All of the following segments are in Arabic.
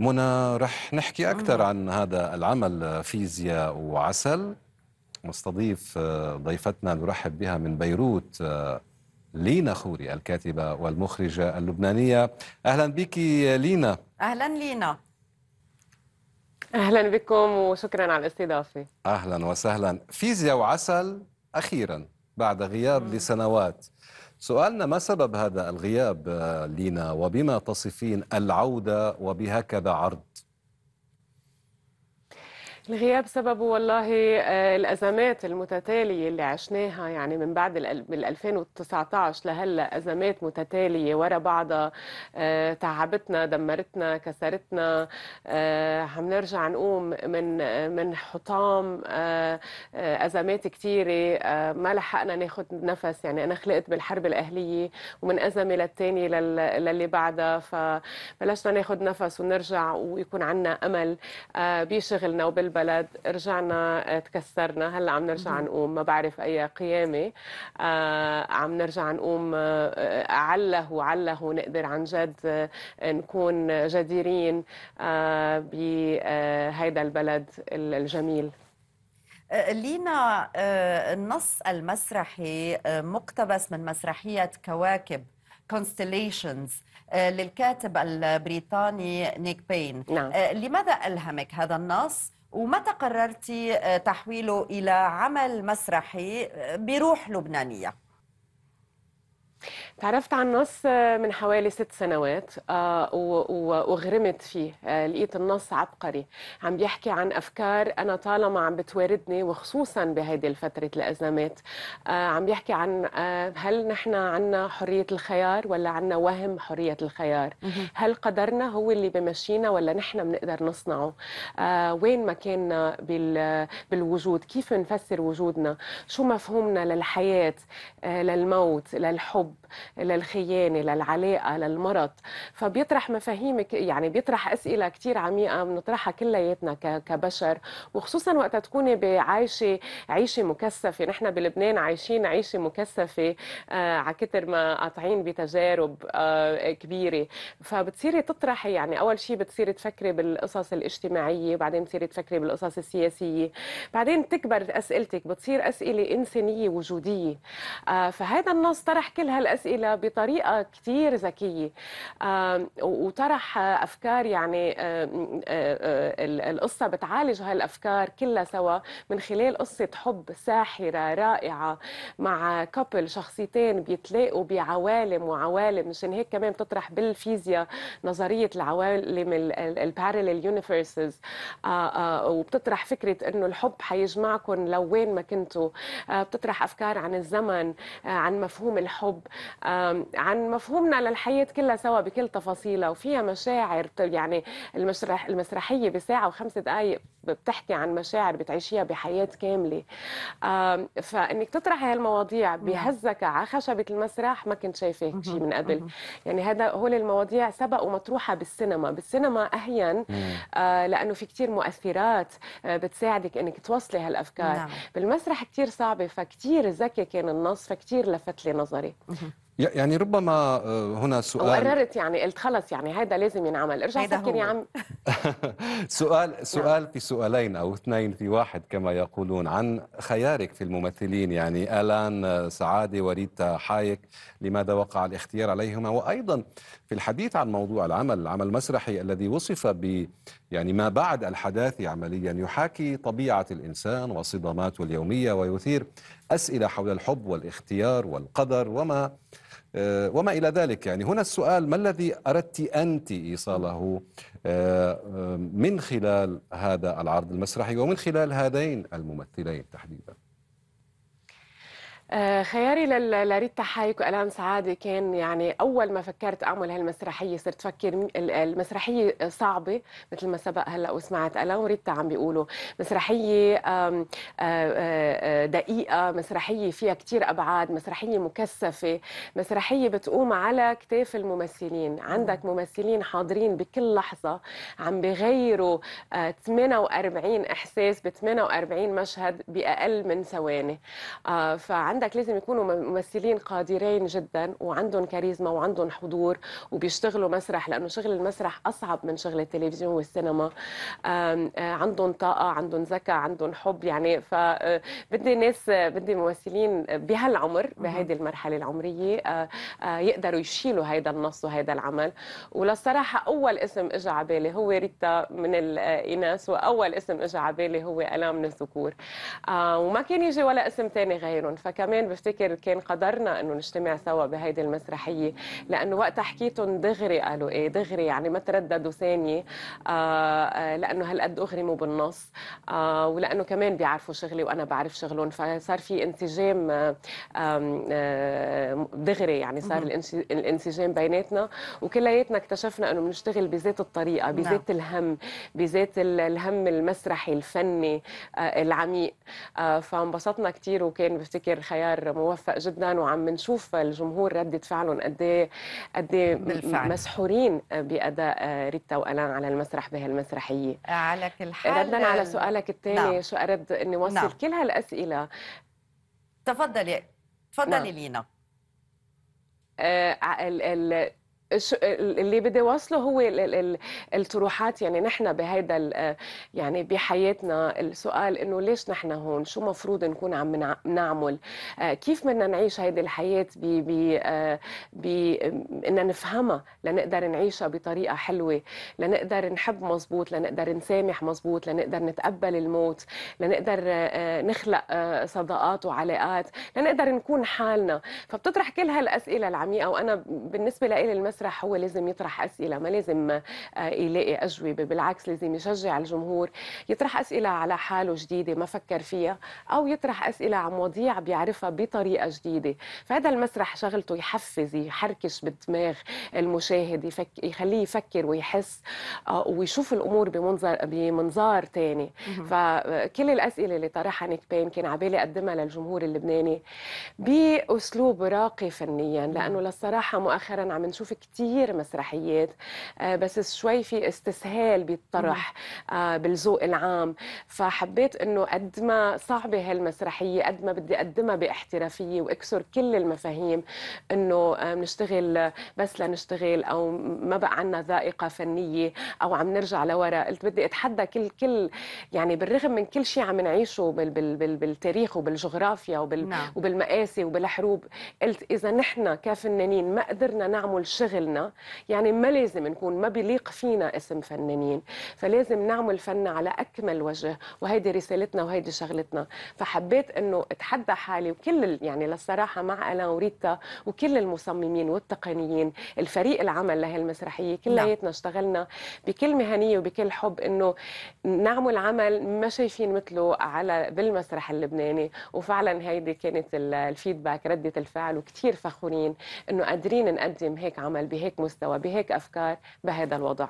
منى رح نحكي أكثر عن هذا العمل فيزياء وعسل نستضيف آه، ضيفتنا نرحب بها من بيروت آه، لينا خوري الكاتبة والمخرجة اللبنانية أهلا بك لينا أهلا لينا أهلا بكم وشكرا على الاستضافة أهلا وسهلا فيزياء وعسل أخيرا بعد غياب لسنوات سؤالنا ما سبب هذا الغياب آه، لينا وبما تصفين العودة وبهكذا عرض الغياب سببه والله آه، الأزمات المتتالية اللي عشناها يعني من بعد من 2019 لهلا أزمات متتالية ورا بعضها آه، تعبتنا دمرتنا كسرتنا آه، عم نرجع نقوم من من حطام أزمات كثيرة ما لحقنا ناخذ نفس يعني أنا خلقت بالحرب الأهلية ومن أزمة للثانية للي بعدها فبلشنا ناخذ نفس ونرجع ويكون عنا أمل بشغلنا وبالبلد البلد رجعنا آه، تكسرنا هلا عم نرجع نقوم ما بعرف اي قيامه آه، عم نرجع نقوم آه، عله وعله نقدر عن جد نكون جديرين بهيدا البلد الجميل لينا النص المسرحي مقتبس من مسرحية كواكب Constellations للكاتب البريطاني نيك بين نعم. لماذا ألهمك هذا النص؟ ومتى قررتي آه، تحويله إلى عمل مسرحي آه، بروح لبنانية؟ تعرفت على النص من حوالي ست سنوات آه، وغرمت فيه آه، لقيت النص عبقري عم بيحكي عن أفكار أنا طالما عم بتواردني وخصوصا بهيدي الفترة الأزمات آه، عم بيحكي عن هل نحن عنا حرية الخيار ولا عنا وهم حرية الخيار هل قدرنا هو اللي بمشينا ولا نحن بنقدر نصنعه وين مكاننا بالوجود كيف نفسر وجودنا شو مفهومنا للحياة للموت للحب للخيانه للعلاقه للمرض فبيطرح مفاهيم يعني بيطرح اسئله كثير عميقه بنطرحها كلياتنا كبشر وخصوصا وقت تكوني بعايشه عيشه مكثفه نحن بلبنان عايشين عيشه مكثفه آه على كثر ما قاطعين بتجارب آه كبيره فبتصيري تطرحي يعني اول شيء بتصيري تفكري بالقصص الاجتماعيه بعدين بتصيري تفكري بالقصص السياسيه بعدين تكبر اسئلتك بتصير اسئله انسانيه وجوديه آه فهذا النص طرح كل هالاسئله الأسئلة بطريقة كتير ذكية وطرح أفكار يعني القصة بتعالج هالأفكار كلها سوا من خلال قصة حب ساحرة رائعة مع كابل شخصيتين بيتلاقوا بعوالم وعوالم مشان هيك كمان بتطرح بالفيزياء نظرية العوالم البارلل يونيفرسز وبتطرح فكرة إنه الحب حيجمعكم لوين ما كنتوا بتطرح أفكار عن الزمن عن مفهوم الحب عن مفهومنا للحياة كلها سوا بكل تفاصيلها وفيها مشاعر يعني المسرح المسرحية بساعة وخمس دقائق بتحكي عن مشاعر بتعيشيها بحياه كامله فانك تطرحي هالمواضيع نعم. بهزك على خشبه المسرح ما كنت شايفاه شيء من قبل يعني هذا هول المواضيع سبق ومطروحه بالسينما بالسينما اهين لانه في كثير مؤثرات آه، بتساعدك انك توصلي هالافكار نعم. بالمسرح كثير صعبه فكثير ذكي كان النص فكثير لفت لي نظري يعني ربما آه، هنا سؤال وقررت يعني قلت خلص يعني هذا لازم ينعمل ارجع سكر يا عم سؤال سؤال في سؤالين او اثنين في واحد كما يقولون عن خيارك في الممثلين يعني الان سعاده وريتا حايك لماذا وقع الاختيار عليهما وايضا في الحديث عن موضوع العمل العمل المسرحي الذي وصف ب يعني ما بعد الحداثه عمليا يحاكي طبيعه الانسان وصدماته اليوميه ويثير أسئلة حول الحب والاختيار والقدر وما آه، وما إلى ذلك يعني هنا السؤال ما الذي أردت أنت إيصاله آه، آه، من خلال هذا العرض المسرحي ومن خلال هذين الممثلين تحديداً آه، خياري لريتا حايك والان سعاده كان يعني اول ما فكرت اعمل هالمسرحيه صرت فكر المسرحيه صعبه مثل ما سبق هلا وسمعت الان وريتا عم بيقولوا مسرحيه آه، آه، دقيقه مسرحيه فيها كثير ابعاد مسرحيه مكثفه مسرحيه بتقوم على كتاف الممثلين عندك ممثلين حاضرين بكل لحظه عم بغيروا 48 احساس ب 48 مشهد باقل من ثواني فعند عندك لازم يكونوا ممثلين قادرين جدا وعندهم كاريزما وعندهم حضور وبيشتغلوا مسرح لانه شغل المسرح اصعب من شغل التلفزيون والسينما آه، عندهم طاقه عندهم ذكاء عندهم حب يعني فبدي آه، ناس آه، بدي ممثلين بهالعمر بهيدي المرحله العمريه يقدروا يشيلوا هيدا النص وهيدا العمل وللصراحه اول اسم اجى على بالي هو ريتا من الاناث واول اسم اجى على بالي هو الام من الذكور وما كان يجي ولا اسم ثاني غيرهم فكمان كمان بفتكر كان قدرنا انه نجتمع سوا بهيدي المسرحيه لانه وقتها حكيتهم دغري قالوا ايه دغري يعني ما ترددوا ثانيه آه، آه، لانه هالقد اغرموا بالنص آه، ولانه كمان بيعرفوا شغلي وانا بعرف شغلهم فصار في انسجام دغري يعني صار الانسجام بيناتنا وكلياتنا اكتشفنا انه بنشتغل بذات الطريقه نعم. بذات الهم بذات الهم المسرحي الفني العميق فانبسطنا كثير وكان بفتكر خيال خيار موفق جدا وعم نشوف الجمهور ردة فعلهم قد إيه- قد إيه مسحورين باداء ريتا والان على المسرح بهالمسرحيه على كل حال ردا على آه، سؤالك الثاني نعم. شو ارد اني اوصل نعم. كل هالاسئله تفضلي تفضلي نعم. لينا آه، اللي بدي واصله هو الطروحات يعني نحن بهيدا يعني بحياتنا السؤال انه ليش نحن هون شو مفروض نكون عم نعمل آه، كيف بدنا نعيش هيدي الحياه ب ب آه، بدنا نفهمها لنقدر نعيشها بطريقه حلوه لنقدر نحب مزبوط لنقدر نسامح مزبوط لنقدر نتقبل الموت لنقدر آه، نخلق صداقات وعلاقات لنقدر نكون حالنا فبتطرح كل هالاسئله العميقه وانا بالنسبه لي المس المسرح هو لازم يطرح اسئله ما لازم آه، يلاقي اجوبه بالعكس لازم يشجع الجمهور يطرح اسئله على حاله جديده ما فكر فيها او يطرح اسئله عن مواضيع بيعرفها بطريقه جديده فهذا المسرح شغلته يحفز يحركش بالدماغ المشاهد يفك... يخليه يفكر ويحس آه، ويشوف الامور بمنظر بمنظار ثاني فكل آه، الاسئله اللي طرحها نيك بين كان عبالي اقدمها للجمهور اللبناني باسلوب راقي فنيا لانه للصراحه مؤخرا عم نشوف كتير مسرحيات آه، بس شوي في استسهال بالطرح آه، بالذوق العام فحبيت انه قد ما صعبه هالمسرحيه قد ما بدي اقدمها باحترافيه واكسر كل المفاهيم انه بنشتغل آه، بس لنشتغل او ما بقى عندنا ذائقه فنيه او عم نرجع لورا قلت بدي اتحدى كل كل يعني بالرغم من كل شيء عم نعيشه بال بال بال بالتاريخ وبالجغرافيا وبال نعم. وبالمقاسي وبالحروب قلت اذا نحن كفنانين ما قدرنا نعمل شغل داخلنا يعني ما لازم نكون ما بيليق فينا اسم فنانين فلازم نعمل فننا على أكمل وجه وهيدي رسالتنا وهيدي شغلتنا فحبيت أنه أتحدى حالي وكل يعني للصراحة مع ألان وريتا وكل المصممين والتقنيين الفريق العمل لهالمسرحية كلياتنا نعم. اشتغلنا بكل مهنية وبكل حب أنه نعمل عمل ما شايفين مثله على بالمسرح اللبناني وفعلا هيدي كانت الفيدباك ردة الفعل وكثير فخورين أنه قادرين نقدم هيك عمل بهيك مستوى بهيك أفكار بهذا الوضع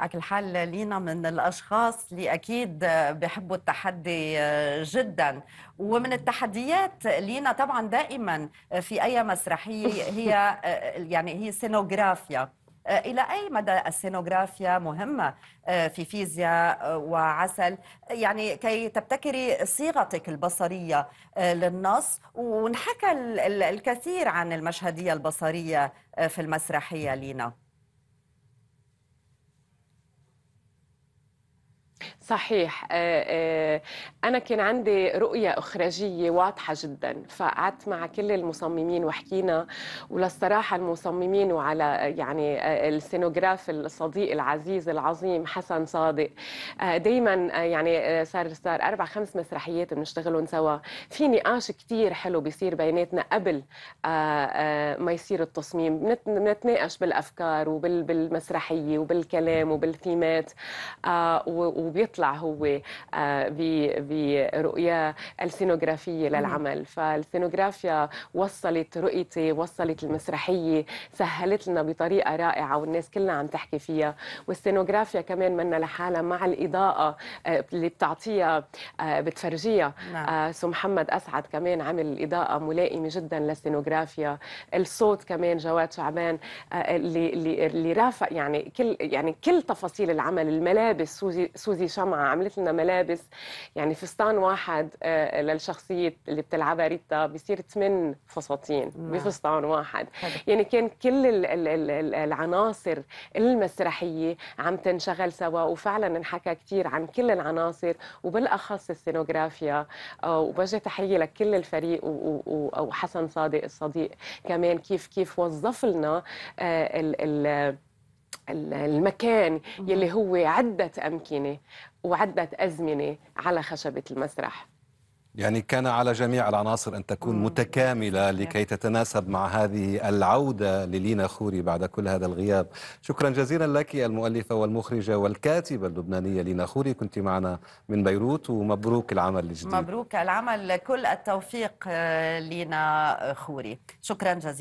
على كل حال لينا من الاشخاص اللي اكيد بحبوا التحدي جدا ومن التحديات لينا طبعا دائما في اي مسرحيه هي يعني هي سينوغرافيا إلى أي مدى السينوغرافيا مهمة آه، في فيزياء آه، وعسل يعني كي تبتكري صيغتك البصرية آه، للنص ونحكى الكثير عن المشهدية البصرية في المسرحية لينا صحيح آه، آه، أنا كان عندي رؤية إخراجية واضحة جدا فقعدت مع كل المصممين وحكينا وللصراحة المصممين وعلى يعني آه، السينوغراف الصديق العزيز العظيم حسن صادق دايما يعني صار صار أربع خمس مسرحيات بنشتغلهم سوا في نقاش كتير حلو بيصير بيناتنا قبل ما يصير التصميم بنتناقش بالأفكار وبالمسرحية وبالكلام وبالثيمات وبيطلع يطلع هو آه، برؤية السينوغرافية للعمل فالسينوغرافيا وصلت رؤيتي وصلت المسرحية سهلت لنا بطريقة رائعة والناس كلنا عم تحكي فيها والسينوغرافيا كمان منا لحالها مع الإضاءة آه، اللي بتعطيها آه، بتفرجيها نعم. سو محمد أسعد كمان عمل إضاءة ملائمة جدا للسينوغرافيا الصوت كمان جواد شعبان اللي اللي رافق يعني كل يعني كل تفاصيل العمل الملابس سوزي سوزي الشمعة عملت لنا ملابس يعني فستان واحد آه، للشخصية اللي بتلعبها ريتا بيصير ثمان فساتين بفستان واحد يعني كان كل العناصر المسرحية عم تنشغل سوا وفعلا انحكى كثير عن كل العناصر وبالأخص السينوغرافيا آه، وبجي تحية لكل الفريق وحسن صادق الصديق كمان كيف كيف وظف لنا آه، ال ال المكان يلي هو عدة أمكنة وعدة أزمنة على خشبة المسرح يعني كان على جميع العناصر أن تكون متكاملة لكي تتناسب مع هذه العودة للينا خوري بعد كل هذا الغياب شكرا جزيلا لك المؤلفة والمخرجة والكاتبة اللبنانية لينا خوري كنت معنا من بيروت ومبروك العمل الجديد مبروك العمل كل التوفيق آه، لينا خوري شكرا جزيلا